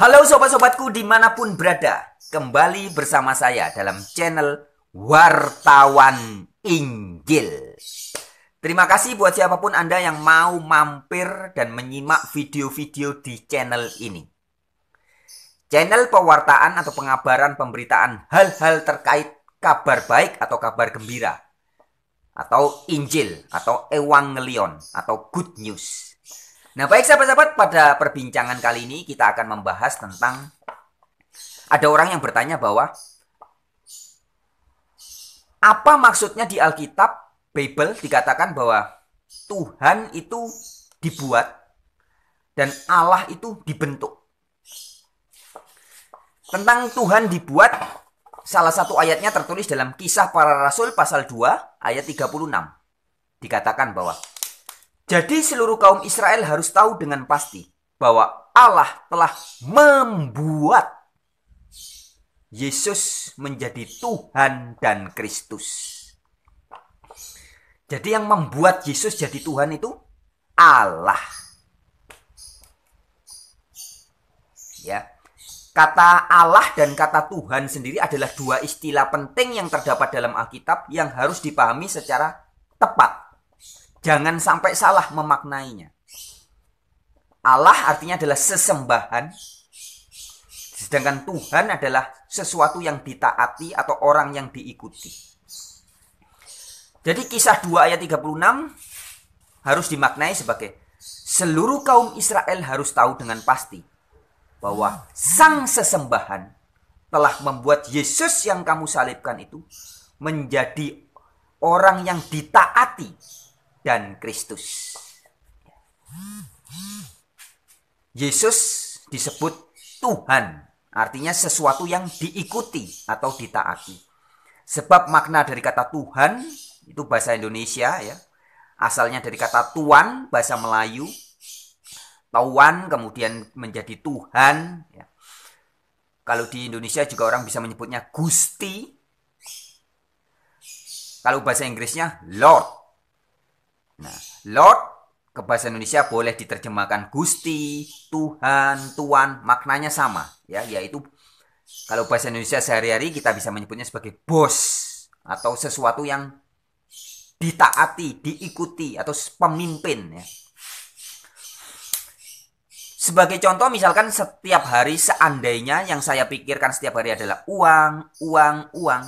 Halo sobat-sobatku dimanapun berada Kembali bersama saya dalam channel Wartawan Injil Terima kasih buat siapapun Anda yang mau mampir dan menyimak video-video di channel ini Channel pewartaan atau pengabaran pemberitaan hal-hal terkait kabar baik atau kabar gembira atau Injil atau Ewangelion atau Good News Nah, baik sahabat-sahabat, pada perbincangan kali ini kita akan membahas tentang ada orang yang bertanya bahwa apa maksudnya di Alkitab Bible dikatakan bahwa Tuhan itu dibuat dan Allah itu dibentuk. Tentang Tuhan dibuat, salah satu ayatnya tertulis dalam kisah para rasul pasal 2 ayat 36. Dikatakan bahwa jadi seluruh kaum Israel harus tahu dengan pasti bahwa Allah telah membuat Yesus menjadi Tuhan dan Kristus. Jadi yang membuat Yesus jadi Tuhan itu Allah. Ya. Kata Allah dan kata Tuhan sendiri adalah dua istilah penting yang terdapat dalam Alkitab yang harus dipahami secara tepat. Jangan sampai salah memaknainya. Allah artinya adalah sesembahan, sedangkan Tuhan adalah sesuatu yang ditaati atau orang yang diikuti. Jadi kisah 2 ayat 36 harus dimaknai sebagai seluruh kaum Israel harus tahu dengan pasti bahwa sang sesembahan telah membuat Yesus yang kamu salibkan itu menjadi orang yang ditaati dan Kristus. Yesus disebut Tuhan, artinya sesuatu yang diikuti atau ditaati. Sebab makna dari kata Tuhan itu bahasa Indonesia ya. Asalnya dari kata tuan bahasa Melayu. Tuan kemudian menjadi Tuhan ya. Kalau di Indonesia juga orang bisa menyebutnya Gusti. Kalau bahasa Inggrisnya Lord Nah, Lord ke bahasa Indonesia boleh diterjemahkan Gusti, Tuhan, Tuan, maknanya sama ya, yaitu kalau bahasa Indonesia sehari-hari kita bisa menyebutnya sebagai bos atau sesuatu yang ditaati, diikuti atau pemimpin ya. Sebagai contoh misalkan setiap hari seandainya yang saya pikirkan setiap hari adalah uang, uang, uang,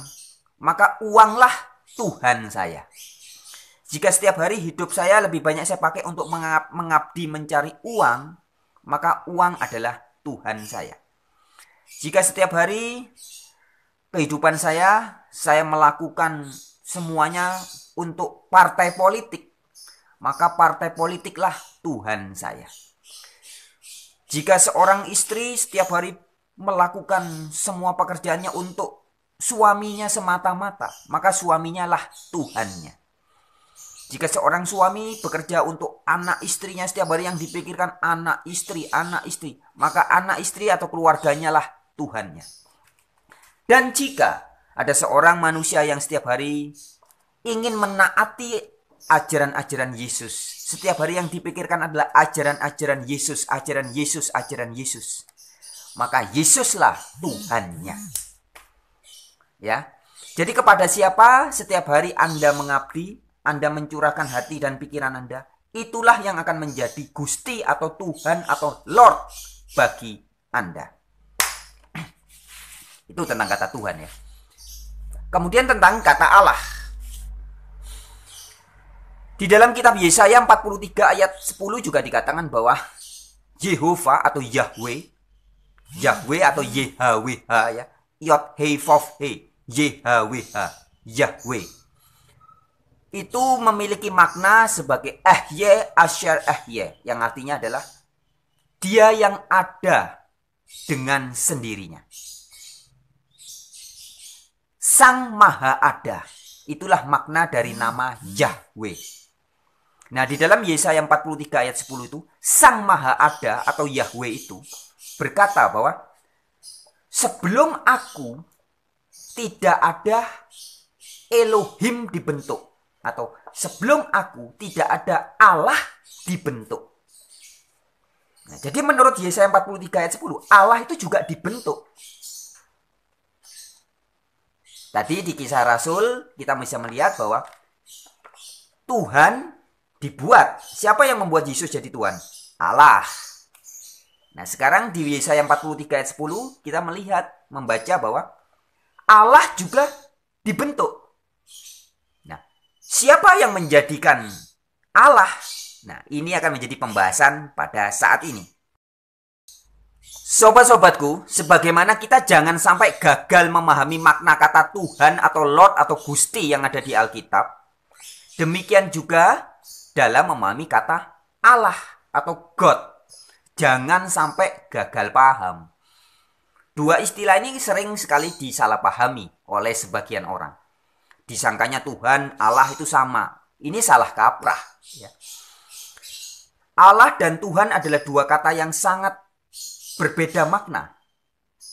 maka uanglah Tuhan saya. Jika setiap hari hidup saya lebih banyak saya pakai untuk mengabdi mencari uang, maka uang adalah Tuhan saya. Jika setiap hari kehidupan saya saya melakukan semuanya untuk partai politik, maka partai politiklah Tuhan saya. Jika seorang istri setiap hari melakukan semua pekerjaannya untuk suaminya semata-mata, maka suaminya lah Tuhannya. Jika seorang suami bekerja untuk anak istrinya setiap hari yang dipikirkan anak istri, anak istri, maka anak istri atau keluarganya lah Tuhannya. Dan jika ada seorang manusia yang setiap hari ingin menaati ajaran-ajaran Yesus, setiap hari yang dipikirkan adalah ajaran-ajaran Yesus, ajaran Yesus, ajaran Yesus. Maka Yesuslah Tuhannya. Ya. Jadi kepada siapa setiap hari Anda mengabdi, anda mencurahkan hati dan pikiran Anda, itulah yang akan menjadi Gusti atau Tuhan atau Lord bagi Anda. Itu tentang kata Tuhan ya. Kemudian tentang kata Allah. Di dalam kitab Yesaya 43 ayat 10 juga dikatakan bahwa Yehova atau Yahweh Yahweh atau YHWH ya. Yod He Fof He YHWH Yahweh itu memiliki makna sebagai ehye asyar ehye yang artinya adalah dia yang ada dengan sendirinya. Sang Maha Ada. Itulah makna dari nama Yahweh. Nah, di dalam Yesaya 43 ayat 10 itu, Sang Maha Ada atau Yahweh itu berkata bahwa sebelum aku tidak ada Elohim dibentuk atau sebelum aku tidak ada Allah dibentuk. Nah, jadi menurut Yesaya 43 ayat 10, Allah itu juga dibentuk. Tadi di kisah Rasul kita bisa melihat bahwa Tuhan dibuat. Siapa yang membuat Yesus jadi Tuhan? Allah. Nah sekarang di Yesaya 43 ayat 10 kita melihat, membaca bahwa Allah juga dibentuk. Siapa yang menjadikan Allah? Nah, ini akan menjadi pembahasan pada saat ini. Sobat-sobatku, sebagaimana kita jangan sampai gagal memahami makna kata Tuhan atau Lord atau Gusti yang ada di Alkitab, demikian juga dalam memahami kata Allah atau God. Jangan sampai gagal paham. Dua istilah ini sering sekali disalahpahami oleh sebagian orang disangkanya Tuhan Allah itu sama. Ini salah kaprah. Ya. Allah dan Tuhan adalah dua kata yang sangat berbeda makna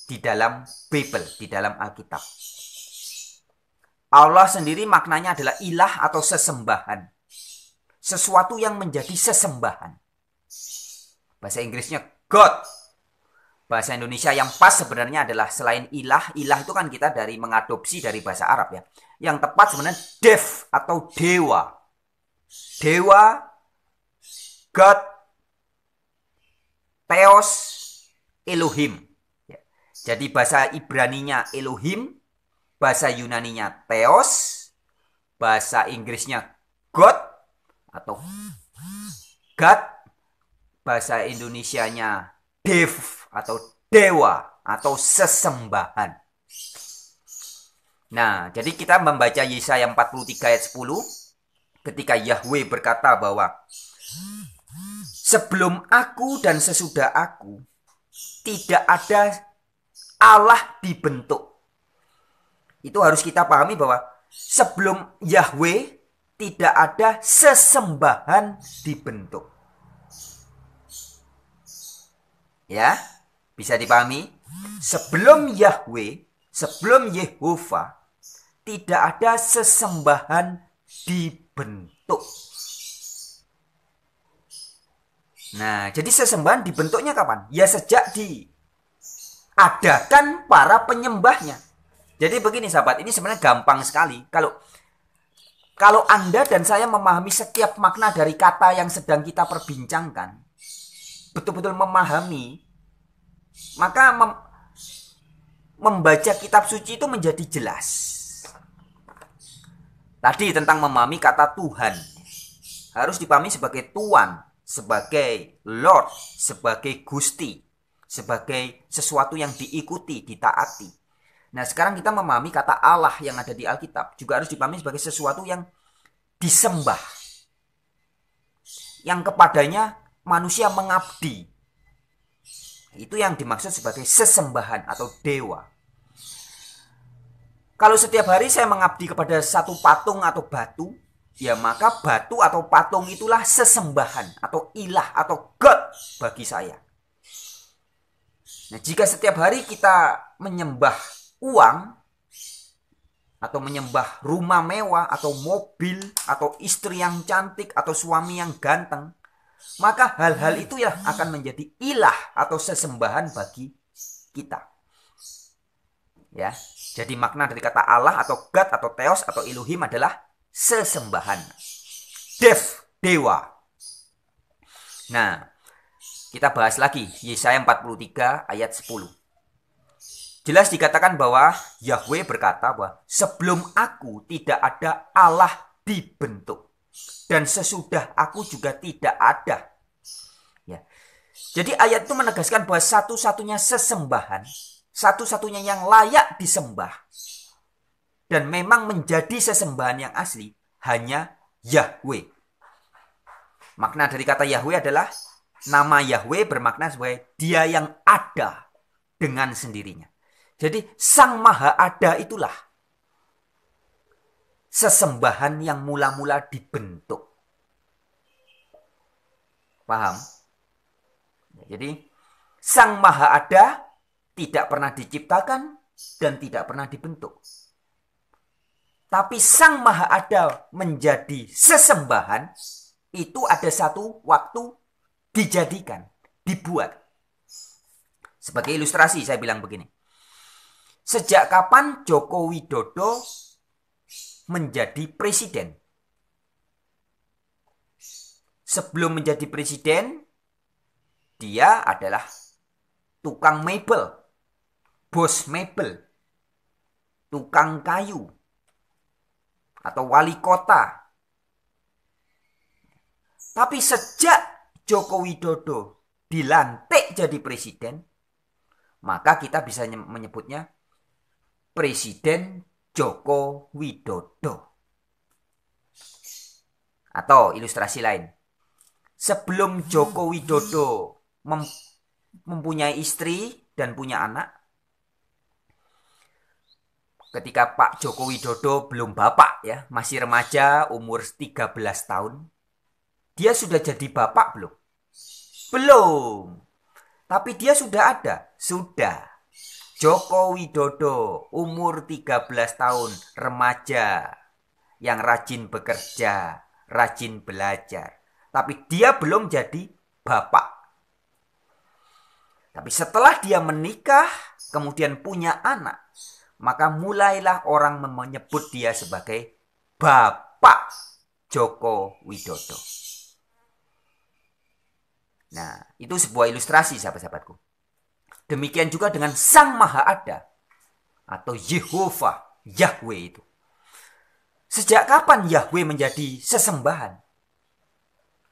di dalam Bible, di dalam Alkitab. Allah sendiri maknanya adalah ilah atau sesembahan. Sesuatu yang menjadi sesembahan. Bahasa Inggrisnya God bahasa Indonesia yang pas sebenarnya adalah selain ilah, ilah itu kan kita dari mengadopsi dari bahasa Arab ya. Yang tepat sebenarnya dev atau dewa. Dewa, God, Theos, Elohim. Ya. Jadi bahasa Ibraninya Elohim, bahasa Yunaninya Theos, bahasa Inggrisnya God atau God, bahasa Indonesianya Dev atau dewa atau sesembahan. Nah, jadi kita membaca Yesaya 43 ayat 10 ketika Yahweh berkata bahwa sebelum aku dan sesudah aku tidak ada Allah dibentuk. Itu harus kita pahami bahwa sebelum Yahweh tidak ada sesembahan dibentuk. Ya, bisa dipahami? Sebelum Yahweh, sebelum Yehova, tidak ada sesembahan dibentuk. Nah, jadi sesembahan dibentuknya kapan? Ya sejak diadakan para penyembahnya. Jadi begini sahabat, ini sebenarnya gampang sekali. Kalau kalau Anda dan saya memahami setiap makna dari kata yang sedang kita perbincangkan, betul-betul memahami maka mem membaca kitab suci itu menjadi jelas. Tadi tentang memahami kata Tuhan harus dipahami sebagai tuan, sebagai lord, sebagai gusti, sebagai sesuatu yang diikuti, ditaati. Nah, sekarang kita memahami kata Allah yang ada di Alkitab juga harus dipahami sebagai sesuatu yang disembah. Yang kepadanya manusia mengabdi, itu yang dimaksud sebagai sesembahan atau dewa. Kalau setiap hari saya mengabdi kepada satu patung atau batu, ya maka batu atau patung itulah sesembahan atau ilah atau god bagi saya. Nah, jika setiap hari kita menyembah uang atau menyembah rumah mewah atau mobil atau istri yang cantik atau suami yang ganteng, maka hal-hal hmm. itu ya akan menjadi ilah atau sesembahan bagi kita. Ya. Jadi makna dari kata Allah atau God atau Theos atau Elohim adalah sesembahan. Dev, dewa. Nah, kita bahas lagi Yesaya 43 ayat 10. Jelas dikatakan bahwa Yahweh berkata bahwa sebelum aku tidak ada Allah dibentuk dan sesudah aku juga tidak ada. Ya. Jadi ayat itu menegaskan bahwa satu-satunya sesembahan, satu-satunya yang layak disembah dan memang menjadi sesembahan yang asli hanya Yahweh. Makna dari kata Yahweh adalah nama Yahweh bermakna sebagai dia yang ada dengan sendirinya. Jadi sang maha ada itulah sesembahan yang mula-mula dibentuk. Paham? Jadi, Sang Maha Ada tidak pernah diciptakan dan tidak pernah dibentuk. Tapi Sang Maha Ada menjadi sesembahan itu ada satu waktu dijadikan, dibuat. Sebagai ilustrasi saya bilang begini. Sejak kapan Joko Widodo menjadi presiden. Sebelum menjadi presiden, dia adalah tukang mebel, bos mebel, tukang kayu, atau wali kota. Tapi sejak Joko Widodo dilantik jadi presiden, maka kita bisa menyebutnya presiden Joko Widodo. Atau ilustrasi lain. Sebelum Joko Widodo mem mempunyai istri dan punya anak, ketika Pak Joko Widodo belum bapak ya, masih remaja umur 13 tahun. Dia sudah jadi bapak belum? Belum. Tapi dia sudah ada, sudah. Joko Widodo, umur 13 tahun, remaja yang rajin bekerja, rajin belajar. Tapi dia belum jadi bapak. Tapi setelah dia menikah, kemudian punya anak, maka mulailah orang menyebut dia sebagai Bapak Joko Widodo. Nah, itu sebuah ilustrasi sahabat-sahabatku Demikian juga dengan Sang Maha Ada atau Yehova, Yahweh itu. Sejak kapan Yahweh menjadi sesembahan?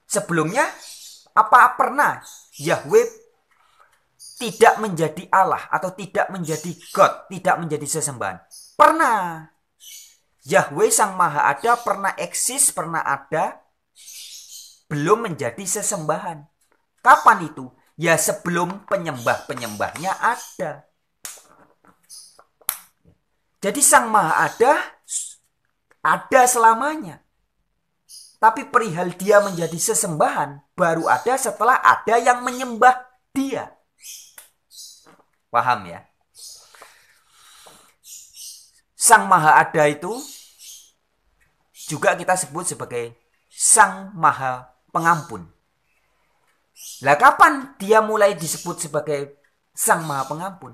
Sebelumnya, apa pernah Yahweh tidak menjadi Allah atau tidak menjadi God, tidak menjadi sesembahan? Pernah. Yahweh Sang Maha Ada pernah eksis, pernah ada, belum menjadi sesembahan. Kapan itu? Ya sebelum penyembah-penyembahnya ada. Jadi Sang Maha Ada ada selamanya. Tapi perihal dia menjadi sesembahan baru ada setelah ada yang menyembah dia. Paham ya? Sang Maha Ada itu juga kita sebut sebagai Sang Maha Pengampun. Lah kapan dia mulai disebut sebagai Sang Maha Pengampun?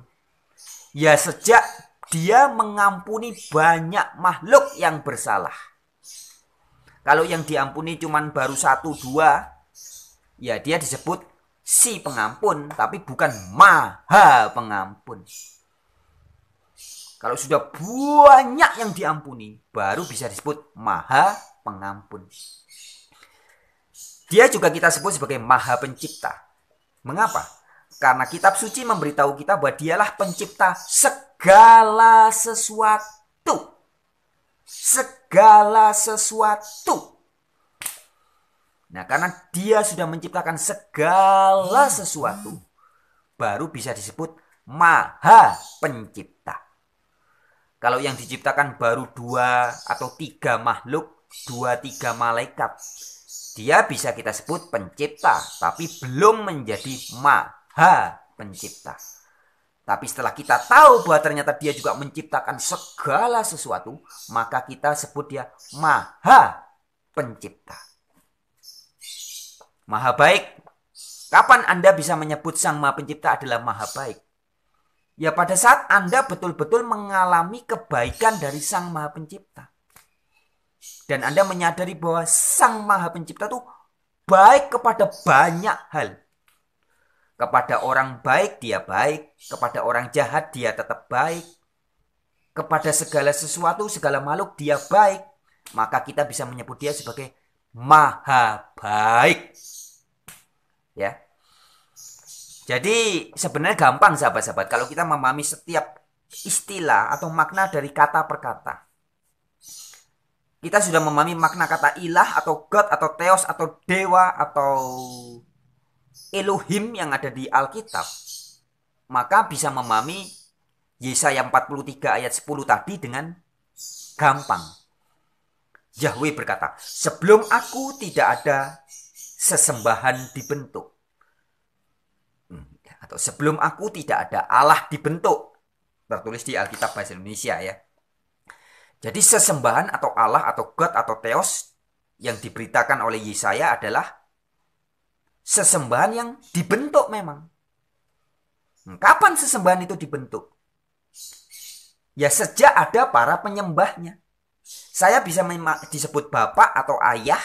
Ya sejak dia mengampuni banyak makhluk yang bersalah. Kalau yang diampuni cuma baru satu dua, ya dia disebut si pengampun, tapi bukan maha pengampun. Kalau sudah banyak yang diampuni, baru bisa disebut maha pengampun. Dia juga kita sebut sebagai Maha Pencipta. Mengapa? Karena kitab suci memberitahu kita bahwa dialah pencipta segala sesuatu. Segala sesuatu. Nah, karena dia sudah menciptakan segala sesuatu, baru bisa disebut Maha Pencipta. Kalau yang diciptakan baru dua atau tiga makhluk, dua tiga malaikat, dia bisa kita sebut pencipta, tapi belum menjadi maha pencipta. Tapi setelah kita tahu bahwa ternyata dia juga menciptakan segala sesuatu, maka kita sebut dia maha pencipta. Maha baik. Kapan Anda bisa menyebut sang maha pencipta adalah maha baik? Ya pada saat Anda betul-betul mengalami kebaikan dari sang maha pencipta. Dan Anda menyadari bahwa Sang Maha Pencipta itu baik kepada banyak hal. Kepada orang baik dia baik, kepada orang jahat dia tetap baik. Kepada segala sesuatu, segala makhluk dia baik. Maka kita bisa menyebut dia sebagai Maha Baik. Ya. Jadi sebenarnya gampang sahabat-sahabat kalau kita memahami setiap istilah atau makna dari kata per kata kita sudah memahami makna kata ilah atau God atau teos atau dewa atau Elohim yang ada di Alkitab, maka bisa memahami Yesaya 43 ayat 10 tadi dengan gampang. Yahweh berkata, sebelum aku tidak ada sesembahan dibentuk. Hmm, atau sebelum aku tidak ada Allah dibentuk. Tertulis di Alkitab Bahasa Indonesia ya. Jadi sesembahan atau Allah atau God atau Theos yang diberitakan oleh Yesaya adalah sesembahan yang dibentuk memang. Hmm, kapan sesembahan itu dibentuk? Ya sejak ada para penyembahnya. Saya bisa disebut bapak atau ayah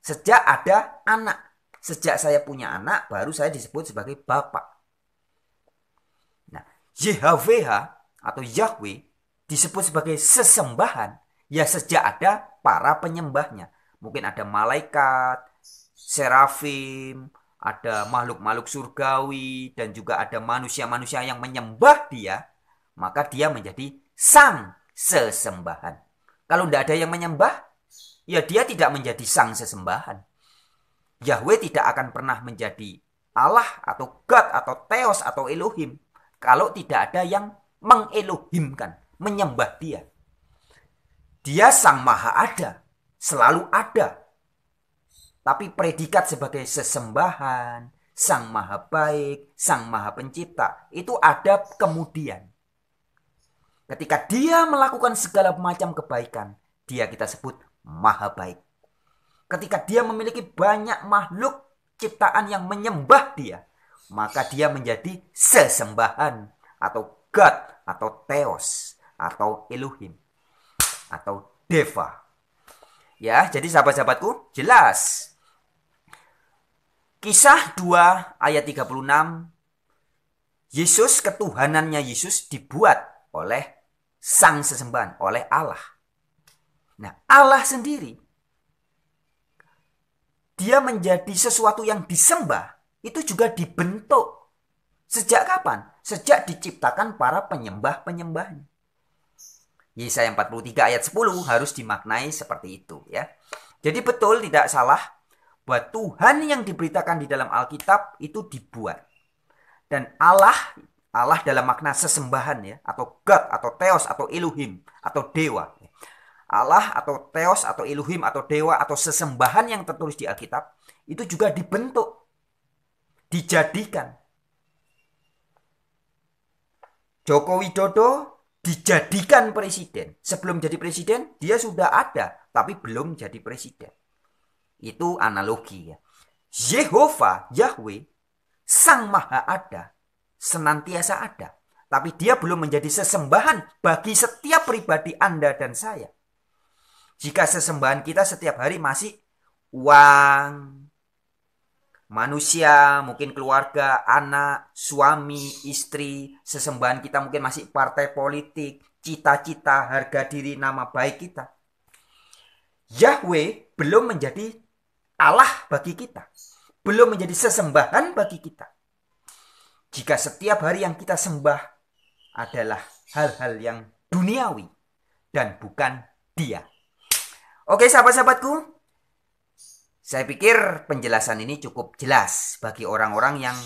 sejak ada anak. Sejak saya punya anak baru saya disebut sebagai bapak. Nah, YHWH atau Yahweh disebut sebagai sesembahan ya sejak ada para penyembahnya. Mungkin ada malaikat, serafim, ada makhluk-makhluk surgawi dan juga ada manusia-manusia yang menyembah dia, maka dia menjadi sang sesembahan. Kalau tidak ada yang menyembah, ya dia tidak menjadi sang sesembahan. Yahweh tidak akan pernah menjadi Allah atau God atau Theos atau Elohim kalau tidak ada yang mengelohimkan menyembah dia. Dia sang maha ada, selalu ada. Tapi predikat sebagai sesembahan, sang maha baik, sang maha pencipta, itu ada kemudian. Ketika dia melakukan segala macam kebaikan, dia kita sebut maha baik. Ketika dia memiliki banyak makhluk ciptaan yang menyembah dia, maka dia menjadi sesembahan atau God atau Theos atau Elohim atau Deva. Ya, jadi sahabat-sahabatku, jelas. Kisah 2 ayat 36 Yesus ketuhanannya Yesus dibuat oleh sang sesembahan, oleh Allah. Nah, Allah sendiri dia menjadi sesuatu yang disembah itu juga dibentuk. Sejak kapan? Sejak diciptakan para penyembah-penyembahnya. Yesaya 43 ayat 10 harus dimaknai seperti itu ya. Jadi betul tidak salah buat Tuhan yang diberitakan di dalam Alkitab itu dibuat. Dan Allah, Allah dalam makna sesembahan ya, atau God, atau Theos, atau Elohim, atau Dewa. Allah atau Theos, atau Elohim, atau Dewa, atau sesembahan yang tertulis di Alkitab, itu juga dibentuk, dijadikan. Joko Widodo dijadikan presiden. Sebelum jadi presiden, dia sudah ada, tapi belum jadi presiden. Itu analogi ya. Yehova, Yahweh, Sang Maha Ada, senantiasa ada. Tapi dia belum menjadi sesembahan bagi setiap pribadi Anda dan saya. Jika sesembahan kita setiap hari masih uang, manusia, mungkin keluarga, anak, suami, istri, sesembahan kita mungkin masih partai politik, cita-cita, harga diri, nama baik kita. Yahweh belum menjadi Allah bagi kita. Belum menjadi sesembahan bagi kita. Jika setiap hari yang kita sembah adalah hal-hal yang duniawi dan bukan dia. Oke sahabat-sahabatku, saya pikir penjelasan ini cukup jelas bagi orang-orang yang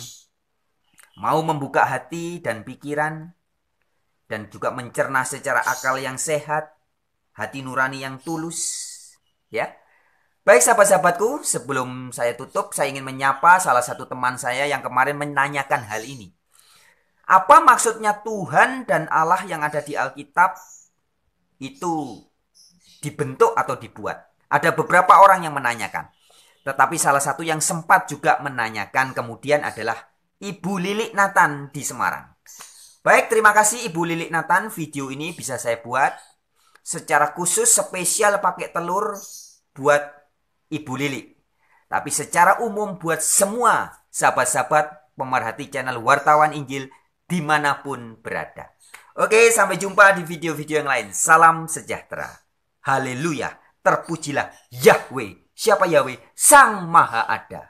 mau membuka hati dan pikiran dan juga mencerna secara akal yang sehat, hati nurani yang tulus, ya. Baik sahabat-sahabatku, sebelum saya tutup, saya ingin menyapa salah satu teman saya yang kemarin menanyakan hal ini. Apa maksudnya Tuhan dan Allah yang ada di Alkitab itu dibentuk atau dibuat? Ada beberapa orang yang menanyakan. Tetapi salah satu yang sempat juga menanyakan kemudian adalah Ibu Lilik Nathan di Semarang. Baik, terima kasih Ibu Lilik Nathan. Video ini bisa saya buat secara khusus spesial pakai telur buat Ibu Lilik. Tapi secara umum buat semua sahabat-sahabat pemerhati channel Wartawan Injil dimanapun berada. Oke, sampai jumpa di video-video yang lain. Salam sejahtera. Haleluya. Terpujilah Yahweh Siapa Yahweh? Sang Maha Ada.